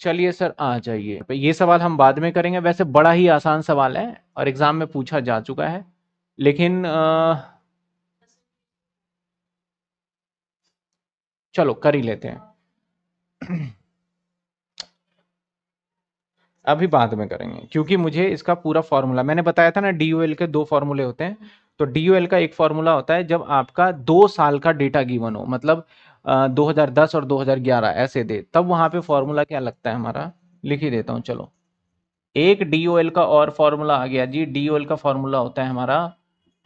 चलिए सर आ जाइए ये सवाल हम बाद में करेंगे वैसे बड़ा ही आसान सवाल है और एग्जाम में पूछा जा चुका है लेकिन आ, चलो कर ही लेते हैं अभी बाद में करेंगे क्योंकि मुझे इसका पूरा फॉर्मूला मैंने बताया था ना डी के दो फॉर्मूले होते हैं तो डी का एक फॉर्मूला होता है जब आपका दो साल का डेटा गिवन हो मतलब 2010 और 2011 ऐसे दे तब वहां पे फॉर्मूला क्या लगता है हमारा लिख ही देता हूं चलो एक डी का और फॉर्मूला आ गया जी डी का फॉर्मूला होता है हमारा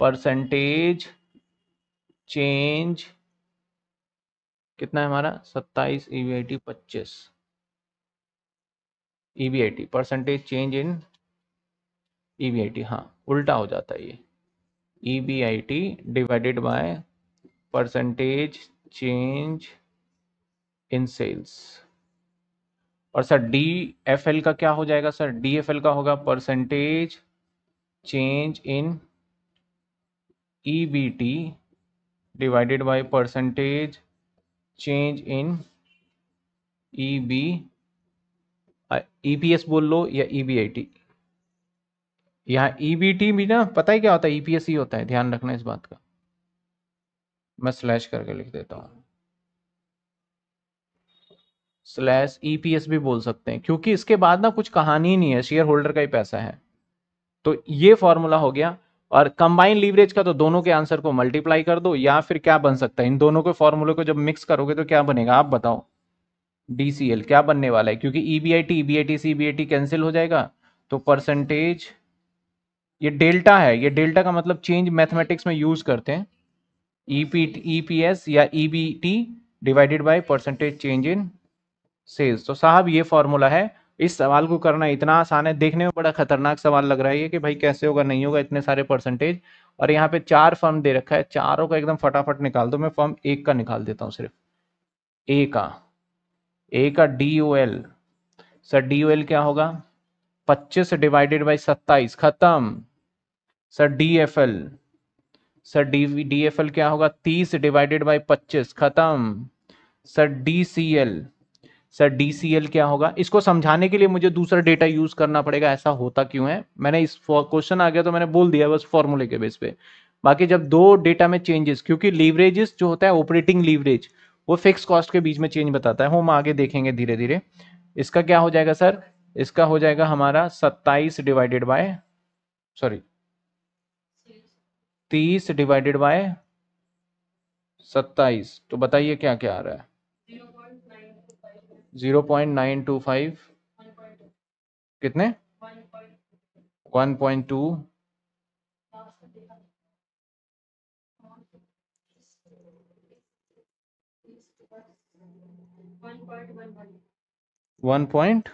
परसेंटेज चेंज कितना है हमारा सत्ताईस ई वी आई पच्चीस E V I percentage change in E V I हाँ उल्टा हो जाता है ये E V I T divided by percentage change in sales और सर डी एफ एल का क्या हो जाएगा सर डी एफ एल का होगा percentage change in E B T divided by percentage change in E B E P S बोल लो या ई बी आई टी यहाँ ई बी टी भी ना पता ही क्या होता है ई पी एस ही होता है ध्यान रखना इस बात का मैं स्लैश करके लिख देता हूं स्लैश ईपीएस भी बोल सकते हैं क्योंकि इसके बाद ना कुछ कहानी ही नहीं है शेयर होल्डर का ही पैसा है तो ये फॉर्मूला हो गया और कंबाइन लीवरेज का तो दोनों के आंसर को मल्टीप्लाई कर दो या फिर क्या बन सकता है इन दोनों के फॉर्मूले को जब मिक्स करोगे तो क्या बनेगा आप बताओ डीसीएल क्या बनने वाला है क्योंकि ईबीआईटी ईबीआईटी सीबीआईटी कैंसिल हो जाएगा तो परसेंटेज ये डेल्टा है ये डेल्टा का मतलब चेंज मैथमेटिक्स में यूज करते हैं ई e पी e या E B T divided by percentage change in sales तो साहब ये फॉर्मूला है इस सवाल को करना इतना आसान है देखने में बड़ा खतरनाक सवाल लग रहा है कि भाई कैसे होगा नहीं होगा इतने सारे परसेंटेज और यहाँ पे चार फॉर्म दे रखा है चारों का एकदम फटाफट निकाल दो मैं फॉर्म एक का निकाल देता हूँ सिर्फ ए का ए का D O L sir D O L क्या होगा पच्चीस डिवाइडेड बाई सत्ताईस खत्म sir D F L sir D D F L क्या होगा तीस डिवाइडेड बाई पच्चीस खत्म sir D C L sir D C L क्या होगा इसको समझाने के लिए मुझे दूसरा डेटा यूज करना पड़ेगा ऐसा होता क्यों है मैंने इस क्वेश्चन आ गया तो मैंने बोल दिया बस फॉर्मूले के बेस पे बाकी जब दो डेटा में चेंजेस क्योंकि लीवरेजेस जो होता है ऑपरेटिंग लीवरेज वो फिक्स कॉस्ट के बीच में चेंज बताता है हम आगे देखेंगे धीरे धीरे इसका क्या हो जाएगा सर इसका हो जाएगा हमारा सत्ताईस डिवाइडेड बाय सॉरी तीस डिवाइडेड बाय सत्ताईस तो बताइए क्या क्या आ रहा है zero point nine two five कितने one point two one point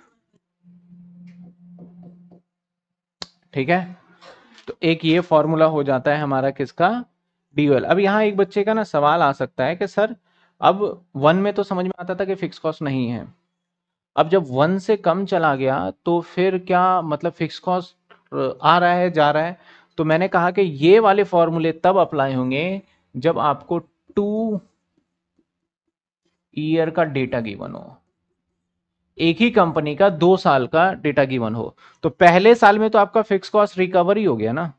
ठीक है तो एक ये फॉर्मूला हो जाता है हमारा किसका ड्यूएल अब यहाँ एक बच्चे का ना सवाल आ सकता है कि सर अब वन में तो समझ में आता था कि फिक्स कॉस्ट नहीं है अब जब वन से कम चला गया तो फिर क्या मतलब फिक्स कॉस्ट आ रहा है जा रहा है तो मैंने कहा कि ये वाले फॉर्मूले तब अप्लाई होंगे जब आपको टू ईयर का डेटा गिवन हो एक ही कंपनी का दो साल का डेटा गिवन हो तो पहले साल में तो आपका फिक्स कॉस्ट रिकवरी हो गया ना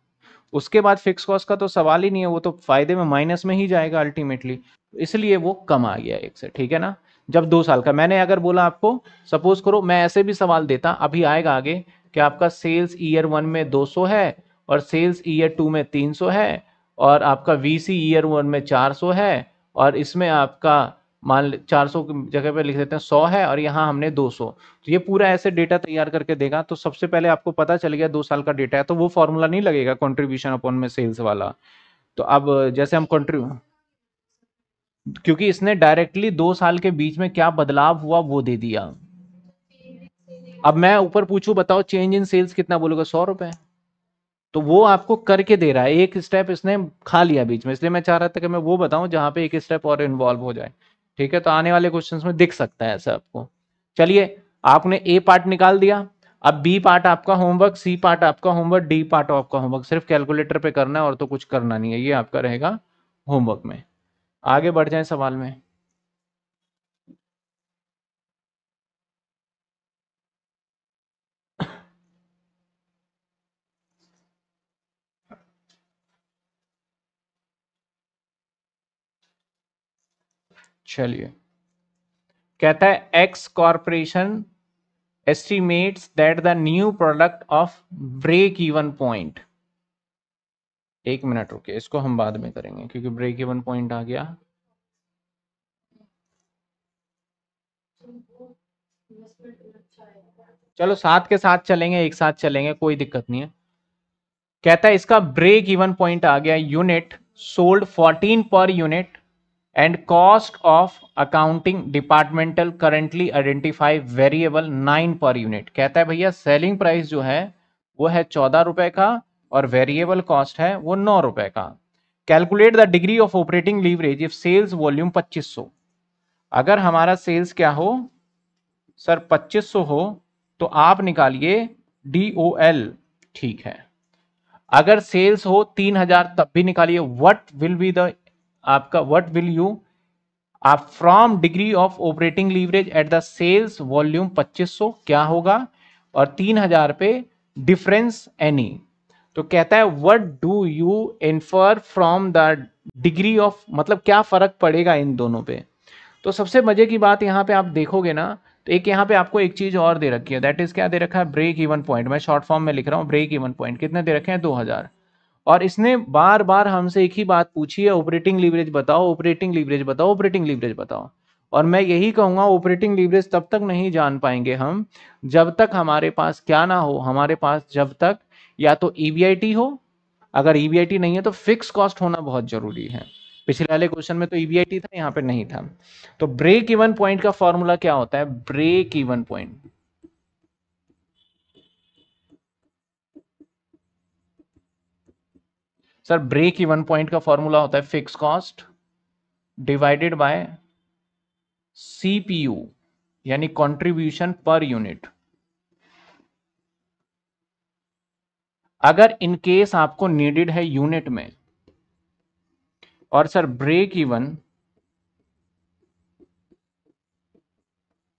उसके बाद फिक्स कॉस्ट का तो सवाल ही नहीं है वो तो फायदे में माइनस में ही जाएगा अल्टीमेटली इसलिए वो कम आ गया एक से ठीक है ना जब दो साल का मैंने अगर बोला आपको सपोज करो मैं ऐसे भी सवाल देता अभी आएगा आगे कि आपका सेल्स ईयर वन में 200 है और सेल्स ईयर टू में 300 है और आपका वीसी ईयर वन में 400 है और इसमें आपका मान चार सौ की जगह पे लिख देते हैं सौ है और यहाँ हमने दो सौ तो ये पूरा ऐसे डेटा तैयार करके देगा तो सबसे पहले आपको पता चल गया दो साल का डेटा है तो वो फॉर्मूला नहीं लगेगा कॉन्ट्रीब्यूशन अपॉन में सेल्स वाला तो अब जैसे हम कॉन्ट्री क्योंकि इसने डायरेक्टली दो साल के बीच में क्या बदलाव हुआ वो दे दिया अब मैं ऊपर पूछू बताओ चेंज इन सेल्स कितना बोलोगे सौ रुपए तो वो आपको करके दे रहा है एक स्टेप इसने खा लिया बीच में इसलिए मैं चाह रहा था कि मैं वो बताऊं जहां पे एक स्टेप और इन्वॉल्व हो जाए ठीक है तो आने वाले क्वेश्चन में दिख सकता है ऐसा आपको चलिए आपने ए पार्ट निकाल दिया अब बी पार्ट आपका होमवर्क सी पार्ट आपका होमवर्क डी पार्ट आपका होमवर्क सिर्फ कैलकुलेटर पे करना है और तो कुछ करना नहीं है ये आपका रहेगा होमवर्क में आगे बढ़ जाए सवाल में चलिए कहता है X corporation estimates that the new product of break even point एक मिनट रुके इसको हम बाद में करेंगे क्योंकि ब्रेक इवन पॉइंट आ गया चलो साथ के साथ चलेंगे एक साथ चलेंगे कोई दिक्कत नहीं है कहता है इसका ब्रेक इवन पॉइंट आ गया unit sold 14 per unit and cost of accounting departmental currently identify variable nine per unit कहता है भैया सेलिंग प्राइस जो है वो है चौदह रुपए का और वेरिएबल कॉस्ट है वो नौ रुपए का calculate the degree of operating leverage if sales volume पच्चीस सौ अगर हमारा सेल्स क्या हो सर पच्चीस सौ हो तो आप निकालिए डी ओ एल ठीक है अगर सेल्स हो तीन हजार तब भी निकालिए व्हाट विल बी द आपका वट विल यू आप from degree of operating leverage at the sales volume 2500 क्या होगा और 3000 पे डिफरेंस एनी तो कहता है what do you infer from the degree of मतलब क्या फर्क पड़ेगा इन दोनों पे तो सबसे मजे की बात यहाँ पे आप देखोगे ना तो एक यहाँ पे आपको एक चीज और दे रखी है दैट इज क्या दे रखा है ब्रेक इवन पॉइंट मैं शॉर्ट फॉर्म में लिख रहा हूँ ब्रेक इवन पॉइंट कितने दे रखे हैं दो हजार और इसने बार बार हमसे एक ही बात पूछी है ऑपरेटिंग लीवरेज बताओ ऑपरेटिंग लीवरेज बताओ ऑपरेटिंग लीवरेज बताओ और मैं यही कहूंगा ऑपरेटिंग लीवरेज तब तक नहीं जान पाएंगे हम जब तक हमारे पास क्या ना हो हमारे पास जब तक या तो ईवीआईटी e हो अगर ईवीआईटी e नहीं है तो फिक्स कॉस्ट होना बहुत ज़रूरी है पिछले वाले क्वेश्चन में तो ईवीआईटी e था यहाँ पे नहीं था तो ब्रेक इवन पॉइंट का फॉर्मूला क्या होता है break even point sir break even point का फॉर्मूला होता है fix cost divided by CPU यानी कंट्रीब्यूशन पर यूनिट अगर इन केस आपको नीडेड है यूनिट में और सर ब्रेक इवन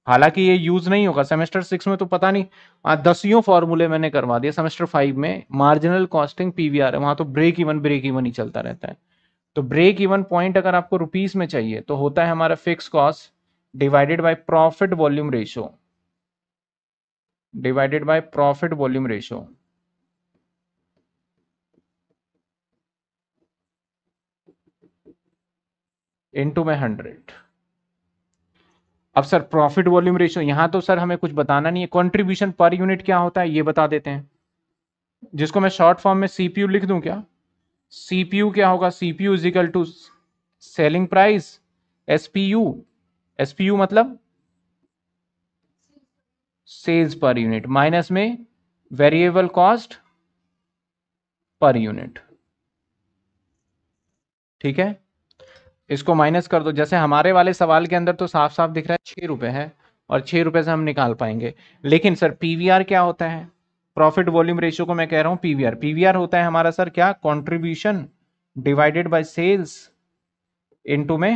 हालांकि ये यूज नहीं होगा सेमेस्टर सिक्स में तो पता नहीं दसियों फॉर्मूले मैंने करवा दिया सेमेस्टर फाइव में मार्जिनल कॉस्टिंग पीवीआर है वहां तो ब्रेक इवन ब्रेक इवन ही चलता रहता है तो ब्रेक इवन पॉइंट अगर आपको रुपीस में चाहिए तो होता है हमारा fix cost divided by profit volume ratio divided by profit volume ratio into में हंड्रेड अब सर प्रॉफिट वॉल्यूम रेशियो यहाँ तो सर हमें कुछ बताना नहीं है कॉन्ट्रीब्यूशन पर यूनिट क्या होता है ये बता देते हैं जिसको मैं शॉर्ट फॉर्म में सीपीयू लिख दूं क्या सीपीयू क्या होगा CPU is equal to selling price SPU SPU मतलब सेल्स पर यूनिट माइनस में वेरिएबल कॉस्ट पर यूनिट ठीक है इसको माइनस कर दो जैसे हमारे वाले सवाल के अंदर तो साफ साफ दिख रहा है छः रुपये है और छः रुपये से हम निकाल पाएंगे लेकिन सर पी क्या होता है प्रॉफिट वॉल्यूम रेशियो को मैं कह रहा हूँ पी पीवीआर होता है हमारा सर क्या contribution divided by sales into में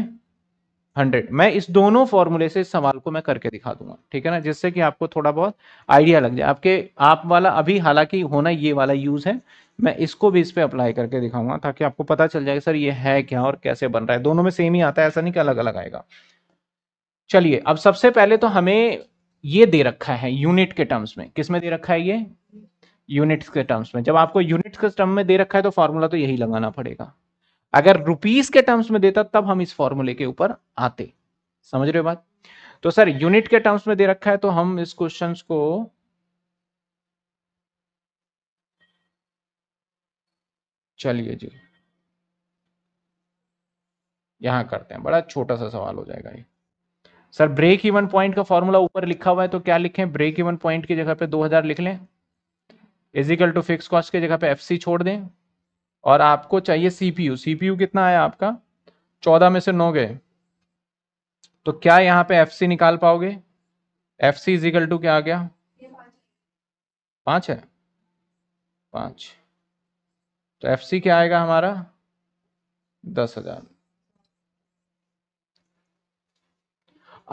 हंड्रेड मैं इस दोनों फॉर्मूले से इस सवाल को मैं करके दिखा दूंगा ठीक है ना जिससे कि आपको थोड़ा बहुत आइडिया लग जाए आपके आप वाला अभी हालांकि होना ये वाला यूज है मैं इसको भी इस पर अप्लाई करके दिखाऊंगा ताकि आपको पता चल जाएगा सर ये है क्या और कैसे बन रहा है दोनों में सेम ही आता है ऐसा नहीं कि अलग अलग आएगा चलिए अब सबसे पहले तो हमें ये दे रखा है यूनिट के टर्म्स में किस में दे रखा है ये यूनिट्स के टर्म्स में जब आपको यूनिट्स के टर्म में दे रखा है तो फार्मूला तो यही लगाना पड़ेगा अगर रुपीस के टर्म्स में देता तब हम इस फॉर्मूले के ऊपर आते समझ रहे हो बात तो सर यूनिट के टर्म्स में दे रखा है तो हम इस क्वेश्चन को चलिए जी यहां करते हैं बड़ा छोटा सा सवाल हो जाएगा ये सर ब्रेक इवन पॉइंट का फॉर्मूला ऊपर लिखा हुआ है तो क्या लिखें ब्रेक इवन पॉइंट की जगह पे 2000 लिख लें इजिकल टू फिक्स कॉस्ट की जगह पे एफसी छोड़ दें और आपको चाहिए सीपीयू सीपीयू कितना आया आपका चौदह में से नौ गए तो क्या यहाँ पे एफ सी निकाल पाओगे एफ सी इजिकल टू क्या आ गया पांच है पांच तो एफ सी क्या आएगा हमारा दस हजार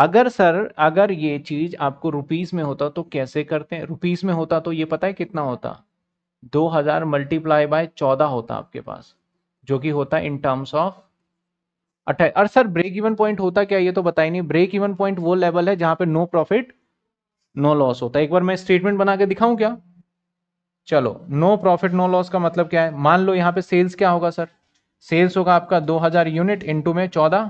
अगर सर अगर ये चीज आपको रुपीस में होता तो कैसे करते हैं रुपीस में होता तो ये पता है कितना होता दो हजार मल्टीप्लाई बाय चौदह होता आपके पास जो कि होता इन टर्म्स ऑफ अट्ठाईस और सर ब्रेक इवन पॉइंट होता क्या ये तो बताई नहीं ब्रेक इवन पॉइंट वो लेवल है जहां पे नो प्रॉफिट नो लॉस होता है एक बार मैं स्टेटमेंट बना के दिखाऊं क्या चलो नो प्रॉफिट नो लॉस का मतलब क्या है मान लो यहाँ पे सेल्स क्या होगा सर सेल्स होगा आपका 2000 यूनिट इनटू में 14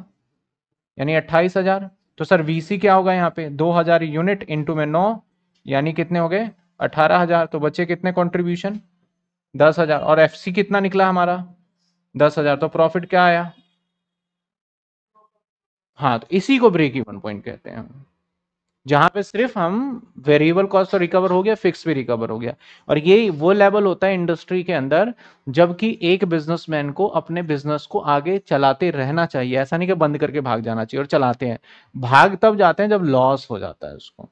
यानी 28000 तो सर वीसी क्या होगा यहाँ पे 2000 यूनिट इनटू में 9 यानी कितने हो गए अठारह हजार तो बचे कितने कंट्रीब्यूशन दस हजार और सी कितना निकला हमारा दस हजार तो प्रॉफिट क्या आया हाँ तो इसी को ब्रेक इवन पॉइंट कहते हैं जहां पे सिर्फ हम वेरिएबल कॉस्ट तो रिकवर हो गया फिक्स भी रिकवर हो गया और ये वो लेवल होता है इंडस्ट्री के अंदर जबकि एक बिजनेसमैन को अपने बिजनेस को आगे चलाते रहना चाहिए ऐसा नहीं कि बंद करके भाग जाना चाहिए और चलाते हैं भाग तब जाते हैं जब लॉस हो जाता है उसको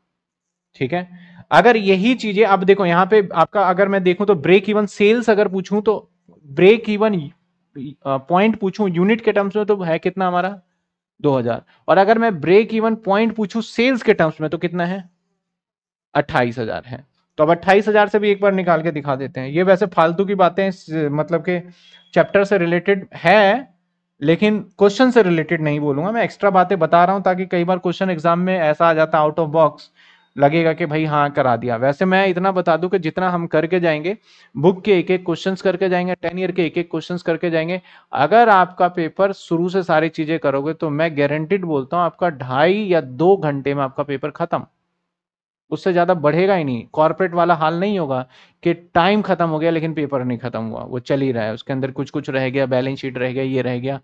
ठीक है अगर यही चीजें अब देखो यहाँ पे आपका अगर मैं देखूं तो ब्रेक इवन सेल्स अगर पूछूं तो ब्रेक इवन पॉइंट पूछूं यूनिट के टर्म्स में तो है कितना हमारा 2000 और अगर मैं ब्रेक इवन पॉइंट पूछूं सेल्स के टर्म्स में तो कितना है 28000 है तो अब 28000 से भी एक बार निकाल के दिखा देते हैं ये वैसे फालतू की बातें मतलब के चैप्टर से रिलेटेड है लेकिन क्वेश्चन से रिलेटेड नहीं बोलूंगा मैं एक्स्ट्रा बातें बता रहा हूं ताकि कई बार क्वेश्चन एग्जाम में ऐसा आ जाता है आउट ऑफ बॉक्स लगेगा कि भाई हाँ करा दिया वैसे मैं इतना बता दूं कि जितना हम करके जाएंगे बुक के एक एक क्वेश्चंस करके जाएंगे टेन ईयर के एक एक क्वेश्चंस करके जाएंगे अगर आपका पेपर शुरू से सारी चीजें करोगे तो मैं गारंटीड बोलता हूँ आपका ढाई या दो घंटे में आपका पेपर खत्म उससे ज़्यादा बढ़ेगा ही नहीं कॉर्पोरेट वाला हाल नहीं होगा कि टाइम खत्म हो गया लेकिन पेपर नहीं खत्म हुआ वो चल ही रहा है उसके अंदर कुछ कुछ रह गया बैलेंस शीट रह गया ये रह गया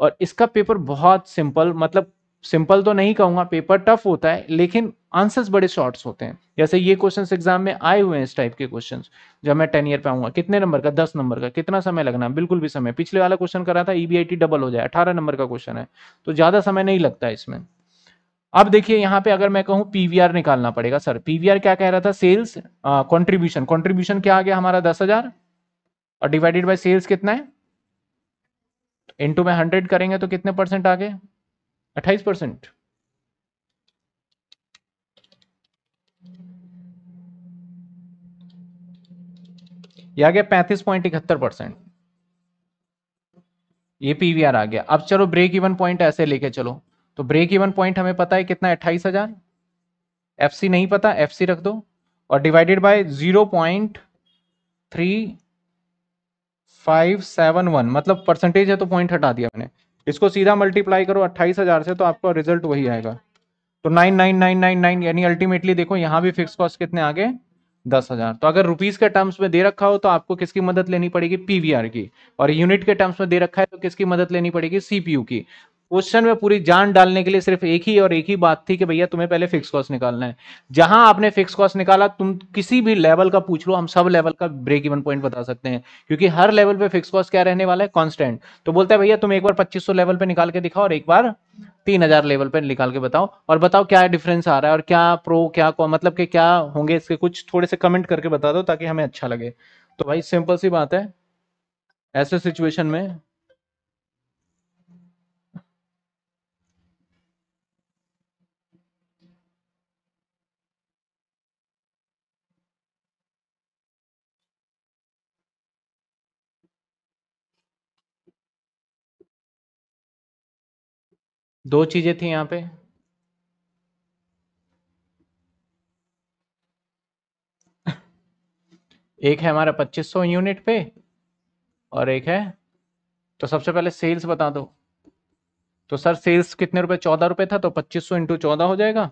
और इसका पेपर बहुत सिंपल मतलब सिंपल तो नहीं कहूंगा पेपर टफ होता है लेकिन आंसर्स बड़े शॉर्ट्स होते हैं जैसे ये क्वेश्चंस एग्जाम में आए हुए हैं इस टाइप के क्वेश्चंस जब मैं टेन ईयर पे आऊंगा कितने नंबर का दस नंबर का कितना समय लगना बिल्कुल भी समय पिछले वाला क्वेश्चन करा था ईबीआईटी e डबल हो जाए अठारह नंबर का क्वेश्चन है तो ज्यादा समय नहीं लगता इसमें अब देखिए यहाँ पे अगर मैं कहूँ पीवीआर निकालना पड़ेगा सर पीवीआर क्या कह रहा था सेल्स कॉन्ट्रीब्यूशन कॉन्ट्रीब्यूशन क्या आ गया हमारा दस हजार और डिवाइडेड बाई सेल्स कितना है इंटू में हंड्रेड करेंगे तो कितने परसेंट आ गए अट्ठाईस परसेंट आ गया पैंतीस पॉइंट इकहत्तर परसेंट ये पीवीआर आ गया अब चलो ब्रेक इवन पॉइंट ऐसे लेके चलो तो ब्रेक इवन पॉइंट हमें पता है कितना अट्ठाईस हजार एफ सी नहीं पता एफ सी रख दो और divided by zero point three five seven one मतलब परसेंटेज है तो पॉइंट हटा दिया मैंने इसको सीधा मल्टीप्लाई करो अट्ठाईस हजार से तो आपका रिजल्ट वही आएगा तो nine nine nine nine nine यानी अल्टीमेटली देखो यहाँ भी फिक्स कॉस्ट कितने आगे दस हजार तो अगर रुपीज के टर्म्स में दे रखा हो तो आपको किसकी मदद लेनी पड़ेगी पीवीआर की और यूनिट के टर्म्स में दे रखा है तो किसकी मदद लेनी पड़ेगी सीपीयू की क्वेश्चन में पूरी जान डालने के लिए सिर्फ एक ही और एक ही बात थी कि भैया तुम्हें पहले फिक्स कॉस्ट निकालना है जहां आपने फिक्स कॉस्ट निकाला तुम किसी भी लेवल का पूछ लो हम सब लेवल का ब्रेक इवन पॉइंट बता सकते हैं क्योंकि हर लेवल पे फिक्स कॉस्ट क्या रहने वाला है कॉन्स्टेंट तो बोलता है भैया तुम एक बार पच्चीस लेवल पर निकाल के दिखाओ और एक बार तीन हजार लेवल पर निकाल के बताओ और बताओ क्या डिफरेंस आ रहा है और क्या प्रो क्या मतलब के क्या होंगे इसके कुछ थोड़े से कमेंट करके बता दो ताकि हमें अच्छा लगे तो भाई सिंपल सी बात है ऐसे सिचुएशन में दो चीज़ें थी यहाँ पे एक है हमारा 2500 यूनिट पे और एक है तो सबसे पहले सेल्स बता दो तो सर सेल्स कितने रुपए चौदह रुपए था तो 2500 सौ इंटू चौदह हो जाएगा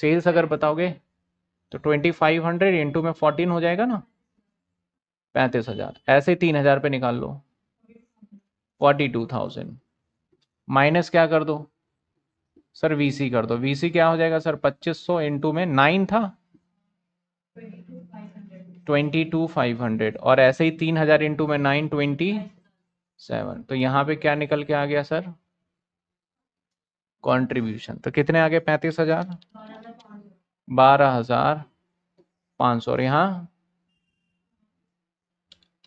सेल्स अगर बताओगे तो 2500 हंड्रेड इंटू में 14 हो जाएगा ना पैंतीस हजार ऐसे तीन हजार पे निकाल लो फोर्टी टू थाउजेंड माइनस क्या कर दो सर वीसी कर दो वीसी क्या हो जाएगा सर 2500 सौ इंटू में नाइन था 22,500 और ऐसे ही 3000 हजार इंटू में नाइन ट्वेंटी सेवन तो यहाँ पे क्या निकल के आ गया सर कंट्रीब्यूशन तो कितने आ गए पैंतीस हजार बारह हजार पाँच सौ और यहाँ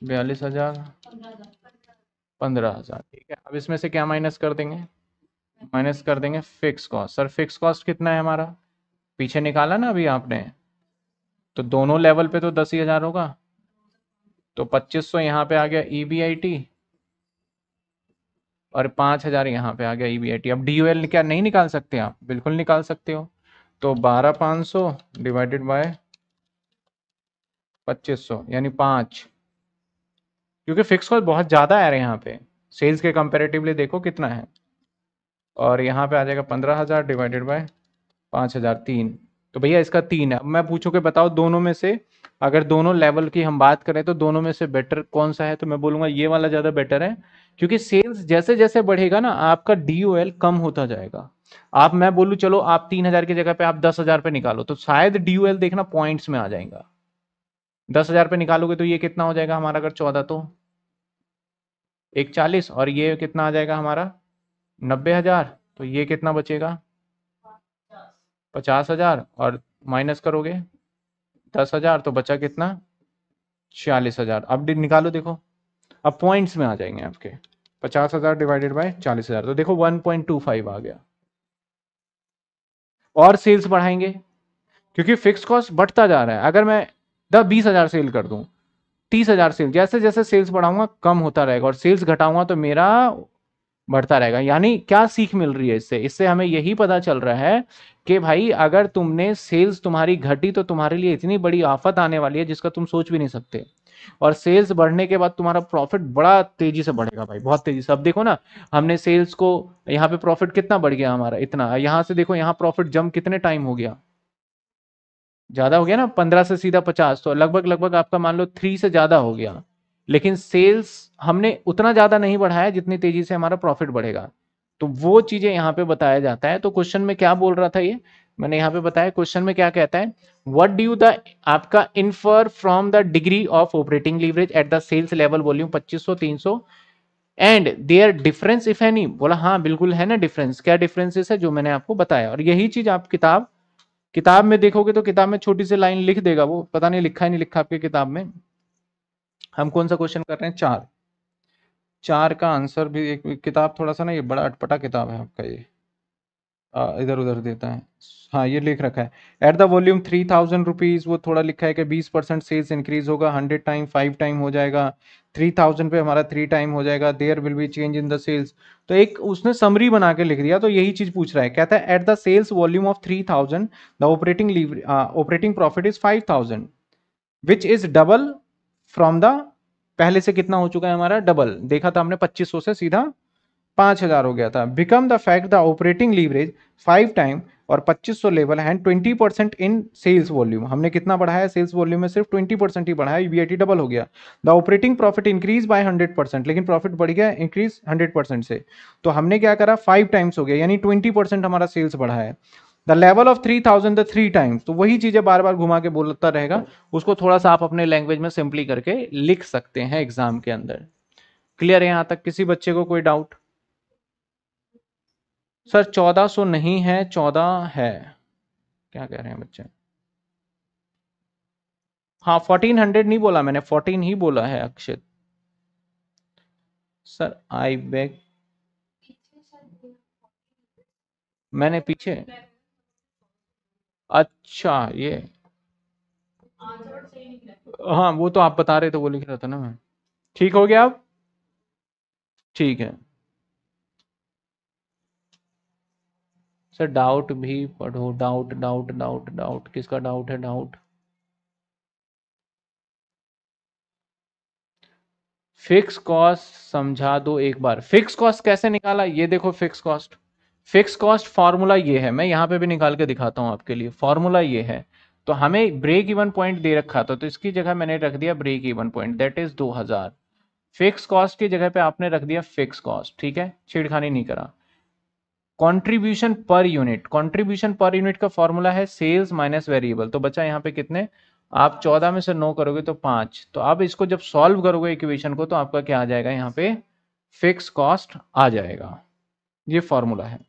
बयालीस हजार पंद्रह हज़ार ठीक है अब इसमें से क्या माइनस कर देंगे माइनस कर देंगे fix cost sir fix cost कितना है हमारा पीछे निकाला ना अभी आपने तो दोनों लेवल पे तो दस ही हज़ार होगा तो पच्चीस सौ यहाँ पे आ गया ई बी आई टी और पांच हज़ार यहाँ पे आ गया ई बी आई टी अब डी एल क्या नहीं निकाल सकते आप बिल्कुल निकाल सकते हो तो बारह पांच सौ डिवाइडेड बाय पच्चीस सौ यानी पांच क्योंकि फिक्स कॉस्ट बहुत ज़्यादा आ रहे हैं यहाँ पे सेल्स के कंपेरेटिवली देखो कितना है और यहाँ पे आ जाएगा पंद्रह हज़ार डिवाइडेड बाय पाँच हज़ार तीन तो भैया इसका तीन है मैं पूछूँ कि बताओ दोनों में से अगर दोनों लेवल की हम बात करें तो दोनों में से बेटर कौन सा है तो मैं बोलूँगा ये वाला ज़्यादा बेटर है क्योंकि सेल्स जैसे जैसे बढ़ेगा ना आपका डी कम होता जाएगा आप मैं बोलूँ चलो आप तीन हज़ार की जगह पे आप दस हज़ार पे निकालो तो शायद डी देखना पॉइंट्स में आ जाएगा दस हज़ार पे निकालोगे तो ये कितना हो जाएगा हमारा अगर चौदह तो एक चालीस और ये कितना आ जाएगा हमारा नब्बे हजार तो ये कितना बचेगा पचास हजार और माइनस करोगे दस हजार तो बचा कितना छियालीस हजार अब निकालो देखो अब पॉइंट्स में आ जाएंगे आपके पचास हजार डिवाइडेड बाय चालीस हजार तो देखो वन पॉइंट टू फाइव आ गया और सेल्स बढ़ाएंगे क्योंकि फिक्स कॉस्ट बढ़ता जा रहा है अगर मैं दस बीस हजार सेल कर दूं तीस हजार सेल्स जैसे जैसे सेल्स बढ़ाऊंगा कम होता रहेगा और सेल्स घटाऊंगा तो मेरा बढ़ता रहेगा यानी क्या सीख मिल रही है इससे इससे हमें यही पता चल रहा है कि भाई अगर तुमने सेल्स तुम्हारी घटी तो तुम्हारे लिए इतनी बड़ी आफत आने वाली है जिसका तुम सोच भी नहीं सकते और सेल्स बढ़ने के बाद तुम्हारा प्रॉफिट बड़ा तेजी से बढ़ेगा भाई बहुत तेजी से अब देखो ना हमने सेल्स को यहाँ पे प्रॉफिट कितना बढ़ गया हमारा इतना यहाँ से देखो यहाँ प्रॉफिट जम कितने टाइम हो गया ज्यादा हो गया ना पंद्रह से सीधा पचास तो लगभग लगभग आपका मान लो थ्री से ज्यादा हो गया लेकिन सेल्स हमने उतना ज्यादा नहीं बढ़ाया जितनी तेजी से हमारा प्रॉफिट बढ़ेगा तो वो चीजें यहाँ पे बताया जाता है तो क्वेश्चन में क्या बोल रहा था ये मैंने यहाँ पे बताया क्वेश्चन में क्या कहता है वट डू द आपका infer from the degree of operating leverage at the sales level volume तीन सौ and are difference if any बोला हाँ बिल्कुल है ना डिफरेंस क्या डिफरेंसेस है जो मैंने आपको बताया और यही चीज आप किताब किताब में देखोगे तो किताब में छोटी सी लाइन लिख देगा वो पता नहीं लिखा ही नहीं लिखा आपकी किताब में हम कौन सा क्वेश्चन कर रहे हैं चार चार का आंसर भी एक किताब थोड़ा सा ना ये बड़ा अटपटा किताब है आपका ये इधर उधर देता है हाँ ये लिख रखा है at the volume three thousand rupees वो थोड़ा लिखा है कि बीस परसेंट सेल्स इंक्रीज होगा हंड्रेड टाइम फाइव टाइम हो जाएगा थ्री थाउजेंड पे हमारा थ्री टाइम हो जाएगा there will be change in the sales तो एक उसने समरी बना के लिख दिया तो यही चीज़ पूछ रहा है कहता है at the sales volume of three thousand the operating operating profit is five thousand which is double from the पहले से कितना हो चुका है हमारा डबल देखा था हमने पच्चीस से सीधा पाँच हज़ार हो गया था become the fact the operating leverage five time और 2500 level and 20 percent in sales volume हमने कितना बढ़ाया सेल्स वॉल्यूम में सिर्फ 20 परसेंट ही बढ़ाया वी e डबल हो गया the operating profit increase by 100 percent लेकिन प्रॉफिट बढ़ गया इंक्रीज 100 परसेंट से तो हमने क्या करा फाइव टाइम्स हो गया यानी 20 परसेंट हमारा सेल्स बढ़ा है the level of three thousand the three times तो वही चीज़ें बार बार घुमा के बोलता रहेगा उसको थोड़ा सा आप अपने लैंग्वेज में सिंपली करके लिख सकते हैं एग्जाम के अंदर क्लियर है यहाँ तक किसी बच्चे को कोई डाउट सर चौदह सो नहीं है चौदह है क्या कह रहे हैं बच्चे हाँ फोर्टीन हंड्रेड नहीं बोला मैंने फोर्टीन ही बोला है अक्षित सर आई बैग मैंने पीछे अच्छा ये हाँ वो तो आप बता रहे थे वो लिख रहा था ना मैं ठीक हो गया आप ठीक है सर डाउट भी पढ़ो डाउट डाउट डाउट डाउट किसका डाउट है डाउट फिक्स कॉस्ट समझा दो एक बार फिक्स कॉस्ट कैसे निकाला ये देखो fix cost fix cost formula ये है मैं यहां पे भी निकाल के दिखाता हूं आपके लिए फॉर्मूला ये है तो हमें ब्रेक इवन पॉइंट दे रखा था तो इसकी जगह मैंने रख दिया break even point that is 2000 fix cost की जगह पे आपने रख दिया फिक्स कॉस्ट ठीक है छेड़खानी नहीं करा contribution per unit contribution per unit का फॉर्मूला है सेल्स माइनस वेरिएबल तो बच्चा यहाँ पे कितने आप चौदह में से नौ करोगे तो पांच तो आप इसको जब सॉल्व करोगे इक्वेशन को तो आपका क्या आ जाएगा यहाँ पे फिक्स कॉस्ट आ जाएगा ये फॉर्मूला है